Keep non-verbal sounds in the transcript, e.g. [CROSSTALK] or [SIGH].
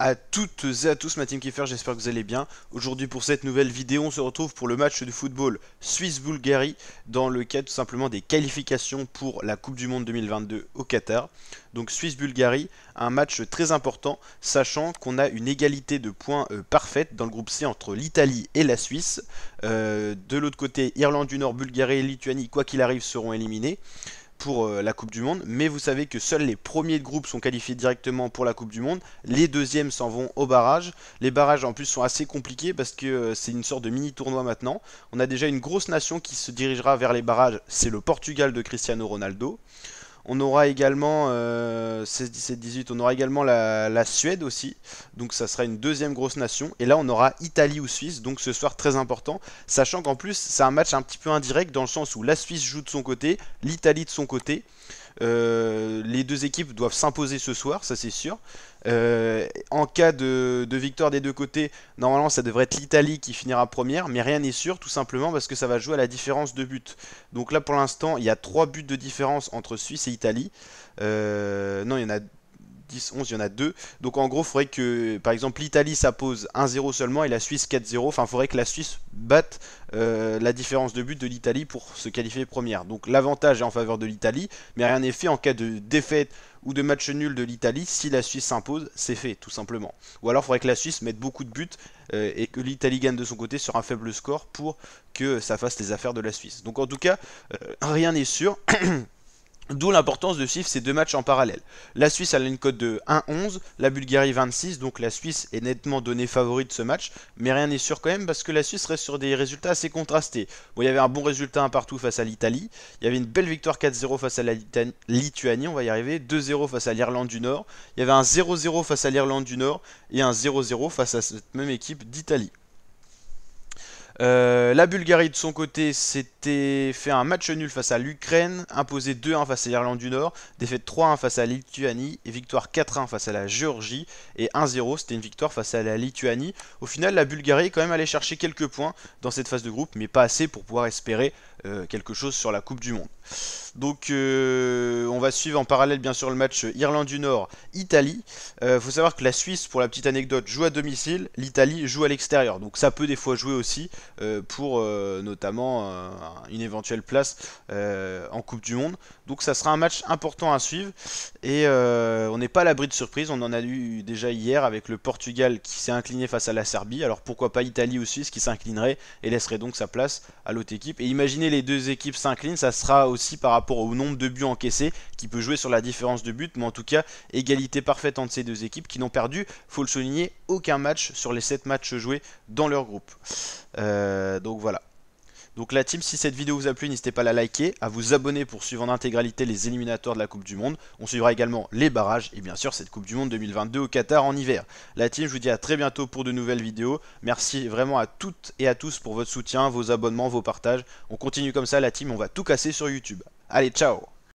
à toutes et à tous, ma team Kiefer, j'espère que vous allez bien. Aujourd'hui pour cette nouvelle vidéo, on se retrouve pour le match de football Suisse-Bulgarie dans le cadre tout simplement des qualifications pour la Coupe du Monde 2022 au Qatar. Donc Suisse-Bulgarie, un match très important, sachant qu'on a une égalité de points euh, parfaite dans le groupe C entre l'Italie et la Suisse. Euh, de l'autre côté, Irlande du Nord, Bulgarie et Lituanie, quoi qu'il arrive, seront éliminés pour euh, la Coupe du Monde, mais vous savez que seuls les premiers de groupe sont qualifiés directement pour la Coupe du Monde, les deuxièmes s'en vont au barrage. Les barrages en plus sont assez compliqués parce que euh, c'est une sorte de mini tournoi maintenant. On a déjà une grosse nation qui se dirigera vers les barrages, c'est le Portugal de Cristiano Ronaldo. On aura également 16, 17, 18. On aura également la, la, Suède aussi. Donc ça sera une deuxième grosse nation. Et là, on aura Italie ou Suisse. Donc ce soir très important, sachant qu'en plus c'est un match un petit peu indirect dans le sens où la Suisse joue de son côté, l'Italie de son côté. Euh, les deux équipes doivent s'imposer ce soir, ça c'est sûr. Euh, en cas de, victoire des deux côtés, normalement ça devrait être l'Italie qui finira première, mais rien n'est sûr tout simplement parce que ça va jouer à la différence de buts. Donc là pour l'instant il y a 3 buts de différence entre Suisse et Italie. Euh, non il y en a 10, 11, il y en a deux Donc en gros, il faudrait que, par exemple, l'Italie s'impose 1-0 seulement et la Suisse 4-0. Enfin, il faudrait que la Suisse batte euh, la différence de but de l'Italie pour se qualifier première. Donc l'avantage est en faveur de l'Italie, mais rien n'est fait en cas de défaite ou de match nul de l'Italie. Si la Suisse s'impose, c'est fait, tout simplement. Ou alors, il faudrait que la Suisse mette beaucoup de buts euh, et que l'Italie gagne de son côté sur un faible score pour que ça fasse les affaires de la Suisse. Donc en tout cas, euh, rien n'est sûr. [CLEARS THROAT] D'où l'importance de suivre ces deux matchs en parallèle. La Suisse a une cote de 1-11, la Bulgarie 26, donc la Suisse est nettement donnée favori de ce match, mais rien n'est sûr quand même parce que la Suisse reste sur des résultats assez contrastés. Bon, il y avait un bon résultat un partout face à l'Italie, il y avait une belle victoire 4-0 face à la Lituanie, on va y arriver, 2-0 face à l'Irlande du Nord, il y avait un 0-0 face à l'Irlande du Nord et un 0-0 face à cette même équipe d'Italie. Euh, la Bulgarie de son côté s'était fait un match nul face à l'Ukraine, imposé 2-1 face à l'Irlande du Nord, défaite 3-1 face à la Lituanie et victoire 4-1 face à la Géorgie et 1-0 c'était une victoire face à la Lituanie. Au final la Bulgarie est quand même allée chercher quelques points dans cette phase de groupe mais pas assez pour pouvoir espérer euh, quelque chose sur la Coupe du Monde. Donc euh, on va suivre en parallèle bien sûr le match Irlande du Nord-Italie. Il euh, faut savoir que la Suisse, pour la petite anecdote, joue à domicile, l'Italie joue à l'extérieur. Donc ça peut des fois jouer aussi pour notamment une éventuelle place en Coupe du Monde. Donc ça sera un match important à suivre et on n'est pas à l'abri de surprise. On en a eu déjà hier avec le Portugal qui s'est incliné face à la Serbie. Alors pourquoi pas Italie ou Suisse qui s'inclinerait et laisserait donc sa place à l'autre équipe. Et imaginez les deux équipes s'inclinent, ça sera aussi par rapport au nombre de buts encaissés qui peut jouer sur la différence de buts. mais en tout cas, égalité parfaite entre ces deux équipes qui n'ont perdu, faut le souligner, aucun match sur les 7 matchs joués dans leur groupe. Euh, donc voilà. Donc la team, si cette vidéo vous a plu, n'hésitez pas à la liker, à vous abonner pour suivre en intégralité les éliminatoires de la Coupe du Monde. On suivra également les barrages et bien sûr cette Coupe du Monde 2022 au Qatar en hiver. La team, je vous dis à très bientôt pour de nouvelles vidéos. Merci vraiment à toutes et à tous pour votre soutien, vos abonnements, vos partages. On continue comme ça la team, on va tout casser sur YouTube. Allez, ciao